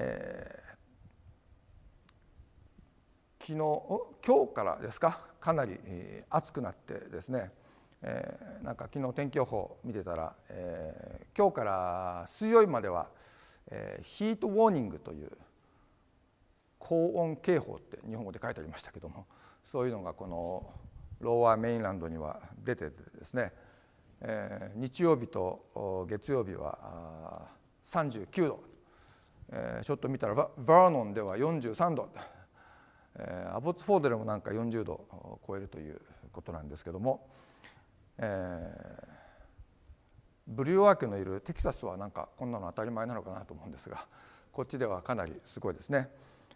えー、昨日今日からですかかなり暑くなってですね、えー、なんか昨日天気予報見てたら、えー、今日から水曜日までは、えー、ヒートウォーニングという高温警報って日本語で書いてありましたけどもそういうのがこのローアーメインランドには出ててですね、えー、日曜日と月曜日は39度えー、ちょっと見たらバーノンでは43度、えー、アボツフォードでもなんか40度を超えるということなんですけども、えー、ブリュワークのいるテキサスはなんかこんなの当たり前なのかなと思うんですがこっちではかなりすごいですね、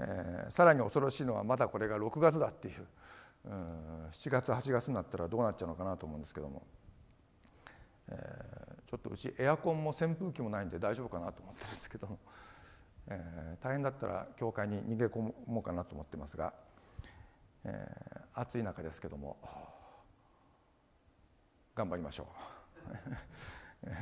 えー、さらに恐ろしいのはまだこれが6月だっていううん7月8月になったらどうなっちゃうのかなと思うんですけども、えー、ちょっとうちエアコンも扇風機もないんで大丈夫かなと思ってるんですけども。えー、大変だったら教会に逃げ込もうかなと思ってますが、えー、暑い中ですけども頑張りましょう。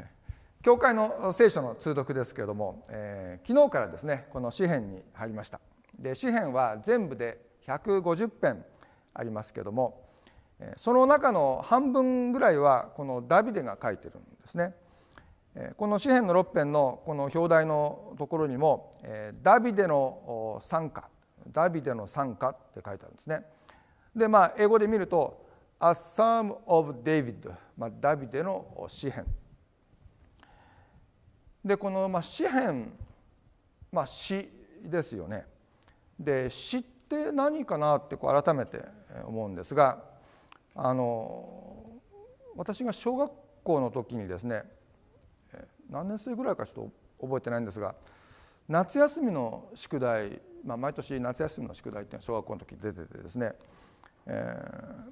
教会の聖書の通読ですけれども、えー、昨日からですねこの詩篇に入りましたで詩篇は全部で150編ありますけどもその中の半分ぐらいはこのダビデが書いてるんですねこの詩篇の6編のこの表題のところにも「ダビデの賛歌」「ダビデの賛歌」って書いてあるんですね。でまあ英語で見ると「A Psalm of David」まあ、ダビデの詩篇。でこの、まあ、詩篇、まあ、詩ですよね。で詩って何かなってこう改めて思うんですがあの私が小学校の時にですね何年生ぐらいかちょっと覚えてないんですが夏休みの宿題、まあ、毎年夏休みの宿題っていうのは小学校の時出ててですね、え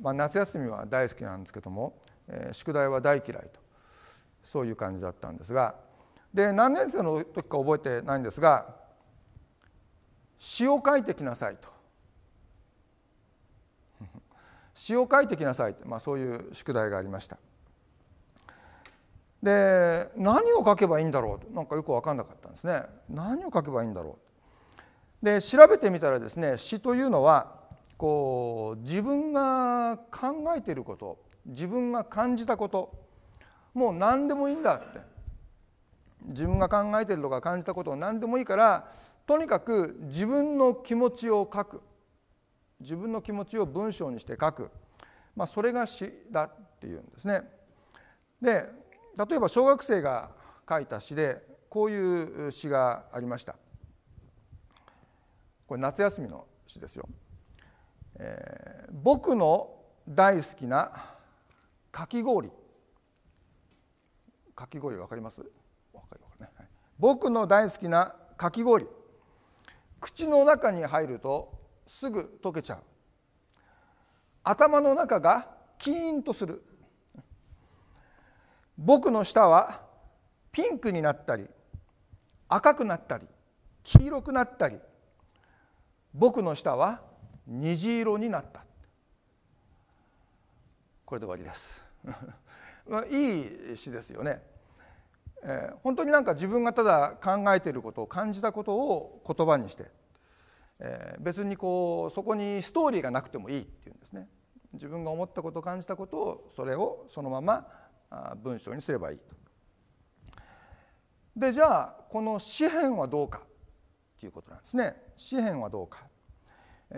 ー、まあ、夏休みは大好きなんですけども、えー、宿題は大嫌いとそういう感じだったんですがで何年生の時か覚えてないんですが詩を書いてきなさいと 詩を書いてきなさいって、まあ、そういう宿題がありました。で何を書けばいいんだろうなんかよく分かんなかったんですね何を書けばいいんだろうで調べてみたらですね詩というのはこう自分が考えていること自分が感じたこともう何でもいいんだって自分が考えているとか感じたことを何でもいいからとにかく自分の気持ちを書く自分の気持ちを文章にして書く、まあ、それが詩だっていうんですね。で例えば小学生が書いた詩でこういう詩がありましたこれ夏休みの詩ですよ、えー、僕の大好きなかき氷かき氷わかります僕の大好きなかき氷口の中に入るとすぐ溶けちゃう頭の中がキーンとする僕の舌はピンクになったり赤くなったり黄色くなったり僕の舌は虹色になったこれで終わりです いい詩ですよね、えー、本当になんか自分がただ考えていることを感じたことを言葉にして、えー、別にこうそこにストーリーがなくてもいいっていうんですね自分が思ったこと感じたことをそれをそのまま文章にすればいいと。でじゃあこの詩篇はどうかということなんですね。詩篇はどうか。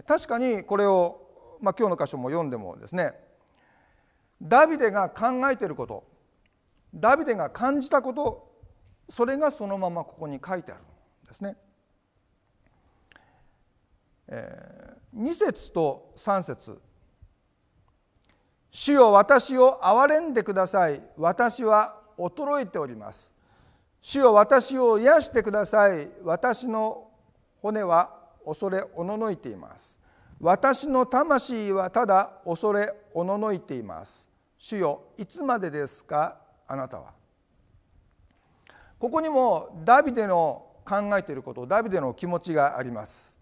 確かにこれを、まあ、今日の箇所も読んでもですねダビデが考えていることダビデが感じたことそれがそのままここに書いてあるんですね。えー、2節と3節主よ私を憐れんでください私は衰えております主よ私を癒してください私の骨は恐れおののいています私の魂はただ恐れおののいています主よいつまでですかあなたはここにもダビデの考えていることダビデの気持ちがあります、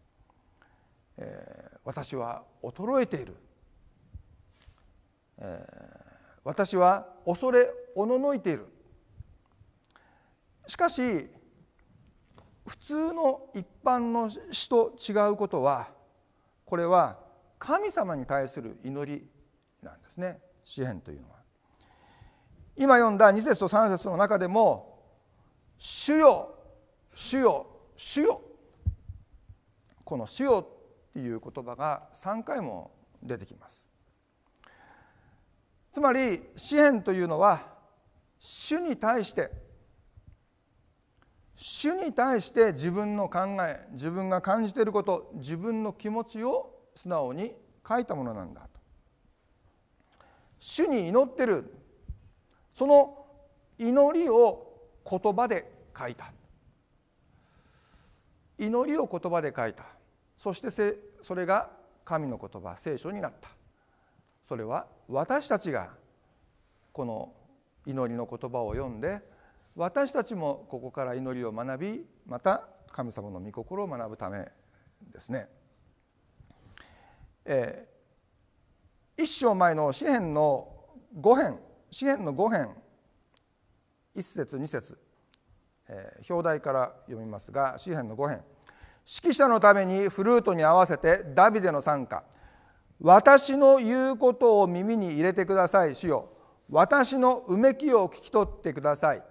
えー、私は衰えているえー、私は恐れおののいているしかし普通の一般の詩と違うことはこれは神様に対する祈りなんですね詩篇というのは。今読んだ2節と3節の中でも「主よ主よ主よ」この「主よ」っていう言葉が3回も出てきます。つまり詩篇というのは主に対して主に対して自分の考え自分が感じていること自分の気持ちを素直に書いたものなんだと主に祈ってるその祈りを言葉で書いた祈りを言葉で書いたそしてそれが神の言葉聖書になったそれは私たちがこの祈りの言葉を読んで私たちもここから祈りを学びまた神様の御心を学ぶためですね。えー、一章前の詩篇の5編詩篇の5編1節2節、えー、表題から読みますが詩篇の5編指揮者のためにフルートに合わせてダビデの参加私の言うことを耳に入れてください主よ私のうめきを聞き取ってください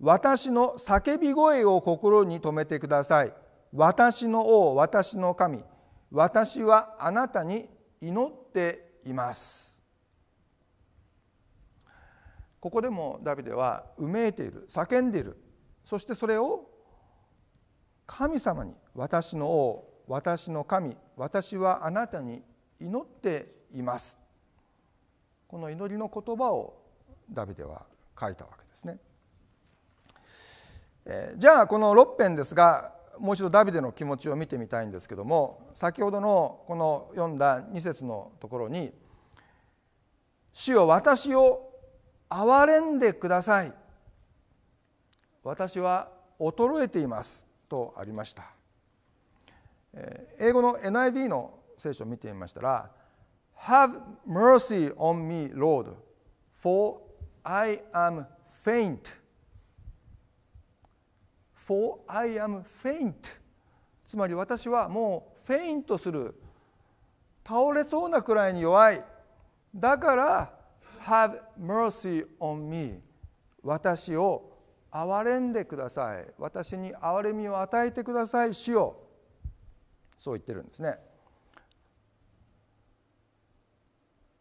私の叫び声を心に留めてください私の王私の神私はあなたに祈っていますここでもダビデはうめいている叫んでいるそしてそれを神様に私の王私の神私はあなたに祈っていますこの祈りの言葉をダビデは書いたわけですね、えー、じゃあこの6編ですがもう一度ダビデの気持ちを見てみたいんですけども先ほどのこの読んだ2節のところに「主よ私を憐れんでください」「私は衰えています」とありました。英語の NIV の聖書を見てみましたら「Have mercy on me, Lord, for I am faint」For I am faint つまり私はもうフェイントする倒れそうなくらいに弱いだから Have mercy on me 私を憐れんでください私に憐れみを与えてください主よそう言ってるんですね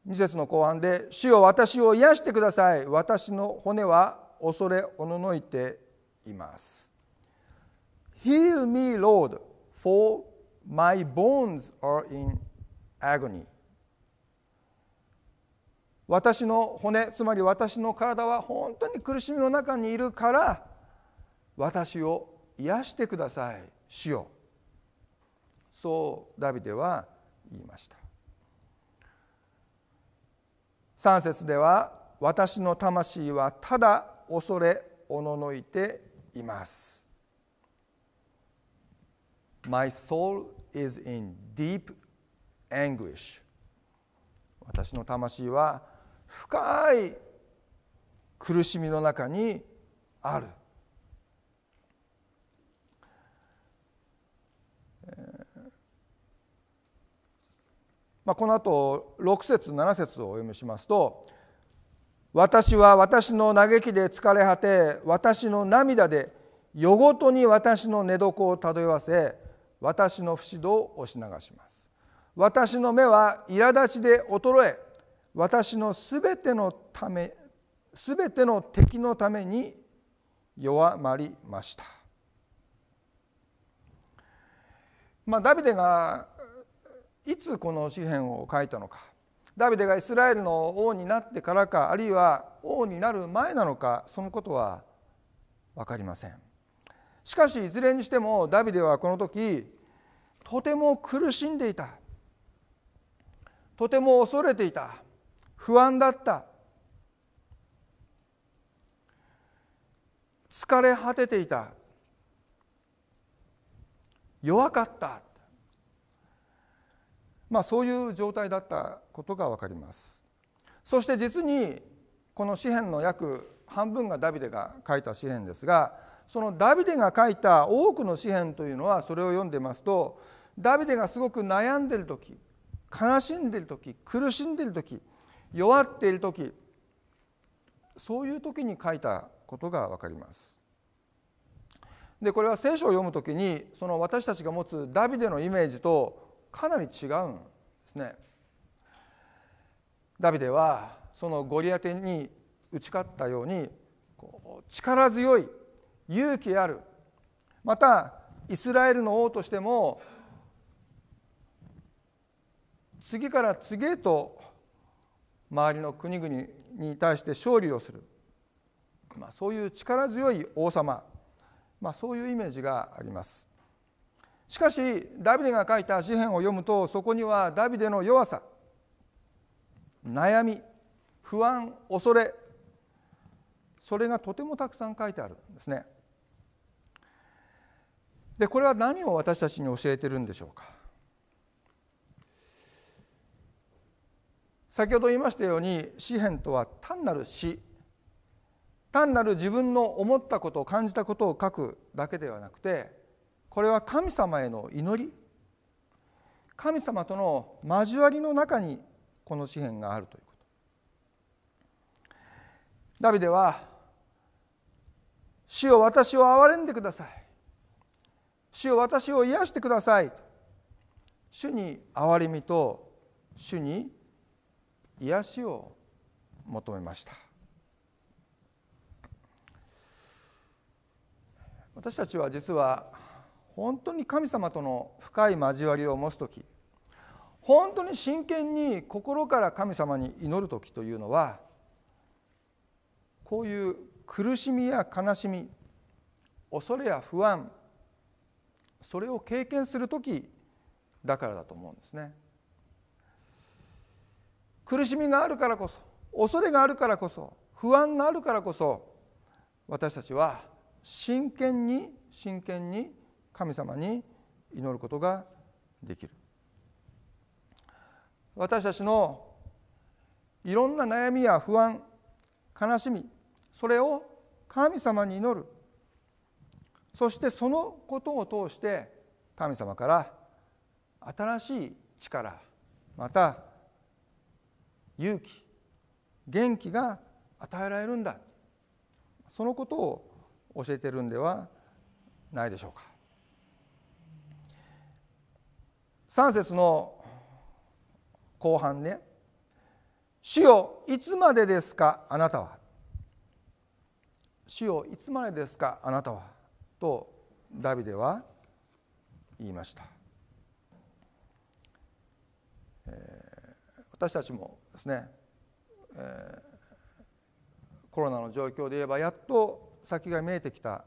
2節の後半で「主よ私を癒してください私の骨は恐れおののいています」「Heal me, Lord, for my bones are in agony」私の骨つまり私の体は本当に苦しみの中にいるから私を癒してください主よそうダビデは言いました3節では「私の魂はただ恐れおののいています」「My soul is in deep anguish」私の魂は深い苦しみの中にあるまあ、この後6節7節をお読みしますと「私は私の嘆きで疲れ果て私の涙で夜ごとに私の寝床を漂わせ私の不死道を押し流します」「私の目は苛立ちで衰え私のすべてのためすべての敵のために弱まりました」まあ、ダビデがいつこの詩篇を書いたのかダビデがイスラエルの王になってからかあるいは王になる前なのかそのことは分かりませんしかしいずれにしてもダビデはこの時とても苦しんでいたとても恐れていた不安だった疲れ果てていた弱かったまあ、そういう状態だったことがわかりますそして実にこの詩篇の約半分がダビデが書いた詩篇ですがそのダビデが書いた多くの詩篇というのはそれを読んでますとダビデがすごく悩んでる時悲しんでる時苦しんでる時弱っている時そういう時に書いたことが分かります。でこれは聖書を読む時にその私たちが持つダビデのイメージとかなり違うんですねダビデはそのゴリアテに打ち勝ったように力強い勇気あるまたイスラエルの王としても次から次へと周りの国々に対して勝利をする、まあ、そういう力強い王様、まあ、そういうイメージがあります。しかしダビデが書いた詩篇を読むとそこにはダビデの弱さ悩み不安恐れそれがとてもたくさん書いてあるんですね。でこれは何を私たちに教えてるんでしょうか先ほど言いましたように詩篇とは単なる詩単なる自分の思ったことを感じたことを書くだけではなくてこれは神様への祈り神様との交わりの中にこの詩篇があるということダビデは「主よ私を憐れんでください」「主よ私を癒してください」主に憐れみと主に癒しを求めました私たちは実は本当に神様との深い交わりを持つ時本当に真剣に心から神様に祈る時というのはこういう苦しみや悲しみ恐れや不安それを経験する時だからだと思うんですね。苦しみがあるからこそ恐れがあるからこそ不安があるからこそ私たちは真剣に真剣に神様に祈ることができる私たちのいろんな悩みや不安悲しみそれを神様に祈るそしてそのことを通して神様から新しい力また勇気元気が与えられるんだそのことを教えてるんではないでしょうか3節の後半ね「主よいつまでですかあなたは」「主よいつまでですかあなたは」とダビデは言いました、えー、私たちもですね、えー、コロナの状況で言えばやっと先が見えてきた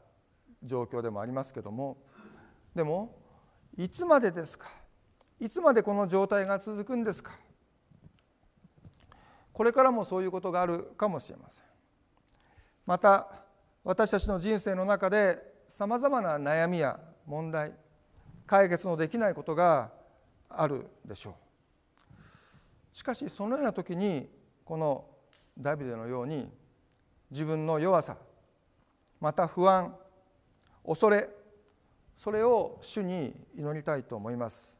状況でもありますけどもでもいつまでですかいつまでこの状態が続くんですかこれからもそういうことがあるかもしれませんまた私たちの人生の中でさまざまな悩みや問題解決のできないことがあるでしょうしかしそのような時にこのダビデのように自分の弱さまた不安恐れそれを主に祈りたいと思います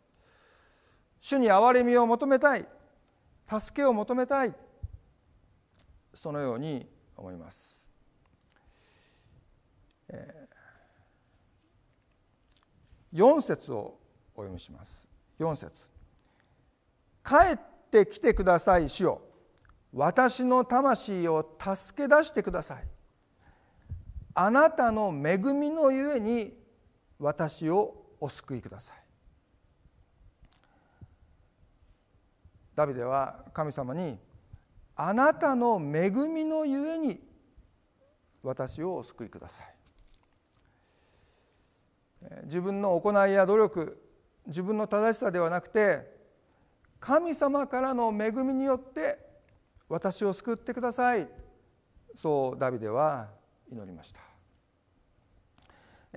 主に憐れみを求めたい助けを求めたいそのように思います、え4節をお読みします4節帰ってきてください主よ私の魂を助け出してくださいあなたの恵みのゆえに私をお救いくださいダビデは神様に「あなたの恵みのゆえに私をお救いください」自分の行いや努力自分の正しさではなくて神様からの恵みによって私を救ってくださいそうダビデは祈りました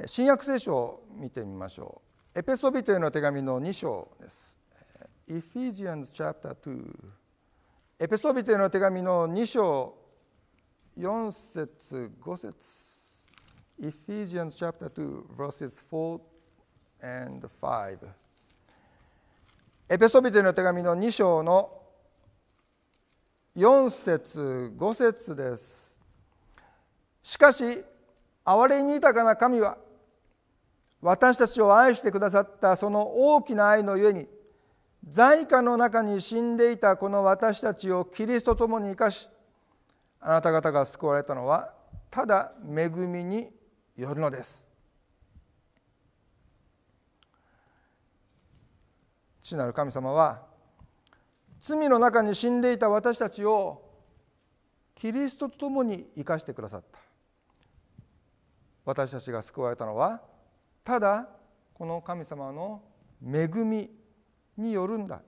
新約聖書を見てみましょうエペソビトへの手紙の2章です2エペソビテの手紙の2章4節5節2 verses 4 and 5エペソビテの手紙の2章の4節5節ですしかし憐れに豊かな神は私たちを愛してくださったその大きな愛のゆえに在家の中に死んでいたこの私たちをキリストと共に生かしあなた方が救われたのはただ恵みによるのです父なる神様は罪の中に死んでいた私たちをキリストと共に生かしてくださった私たちが救われたのはただこの神様の恵みによるんだ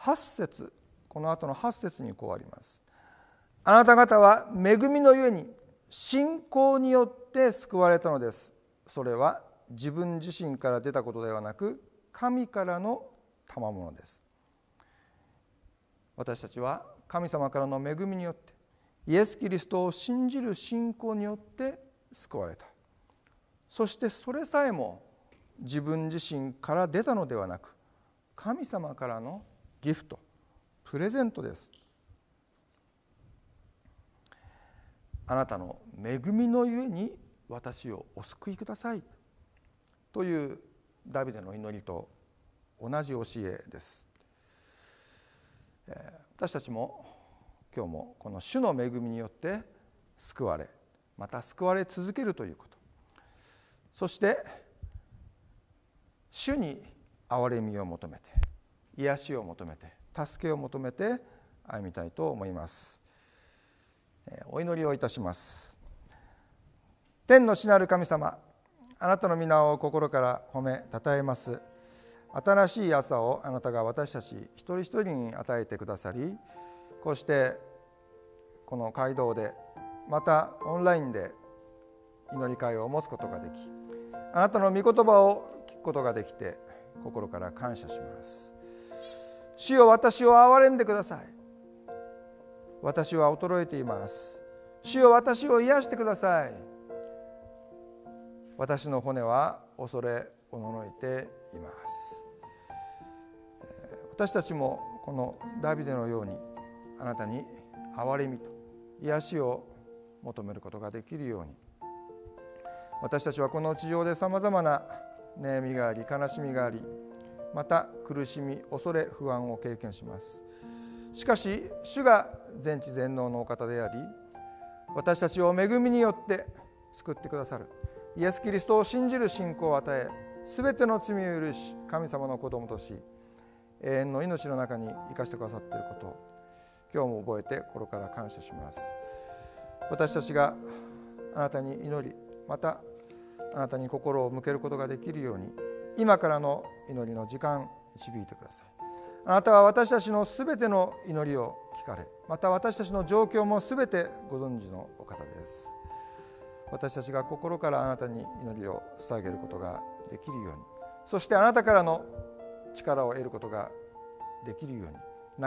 8節この後の8節にこうありますあなた方は恵みのゆえに信仰によって救われたのですそれは自分自身から出たことではなく神からの賜物です私たちは神様からの恵みによってイエス・キリストを信じる信仰によって救われたそしてそれさえも自分自身から出たのではなく神様からのギフトプレゼントですあなたの恵みのゆえに私をお救いくださいというダビデの祈りと同じ教えです私たちも今日もこの主の恵みによって救われまた救われ続けるということそして主に憐れみを求めて癒しを求めて助けを求めて歩みたいと思いますお祈りをいたします天の死なる神様あなたの皆を心から褒め称えます新しい朝をあなたが私たち一人一人に与えてくださりこうしてこの街道でまたオンラインで祈り会を持つことができあなたの御言葉をことができて心から感謝します主よ私を憐れんでください私は衰えています主よ私を癒してください私の骨は恐れおののいています私たちもこのダビデのようにあなたに憐れみと癒しを求めることができるように私たちはこの地上でさまざまな悩みがあり悲しみがありまた苦しみ恐れ不安を経験しますしかし主が全知全能のお方であり私たちを恵みによって救ってくださるイエス・キリストを信じる信仰を与え全ての罪を許し神様の子供とし永遠の命の中に生かしてくださっていること今日も覚えて心から感謝します私たちがあなたに祈りまたあなたに心を向けることができるように今からの祈りの時間導いてくださいあなたは私たちのすべての祈りを聞かれまた私たちの状況もすべてご存知のお方です私たちが心からあなたに祈りを捧げることができるようにそしてあなたからの力を得ることができるように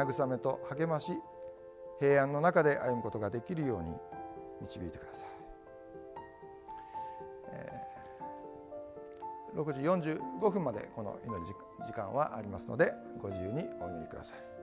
慰めと励まし平安の中で歩むことができるように導いてください6時45分までこの祈り時間はありますのでご自由にお祈りください。